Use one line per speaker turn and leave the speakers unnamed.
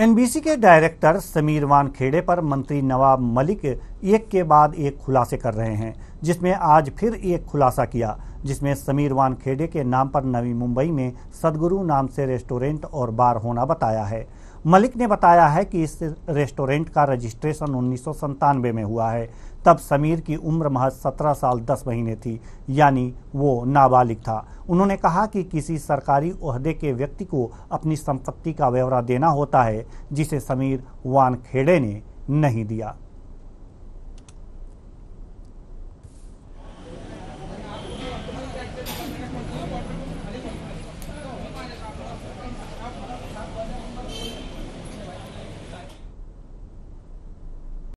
NBC के director Sameer Wankhede पर मंत्री नवाब मलिक एक के बाद एक खुलासे कर रहे हैं जिसमें आज फिर एक खुलासा किया जिसमें समीर वानखेड़े के नाम पर नवी मुंबई में सदगुरु नाम से रेस्टोरेंट और बार होना बताया है मलिक ने बताया है कि इस रेस्टोरेंट का रजिस्ट्रेशन उन्नीस में हुआ है तब समीर की उम्र महज 17 साल 10 महीने थी यानी वो नाबालिग था उन्होंने कहा कि किसी सरकारी उहदे के व्यक्ति को अपनी संपत्ति का ब्यौरा देना होता है जिसे समीर वानखेड़े ने नहीं दिया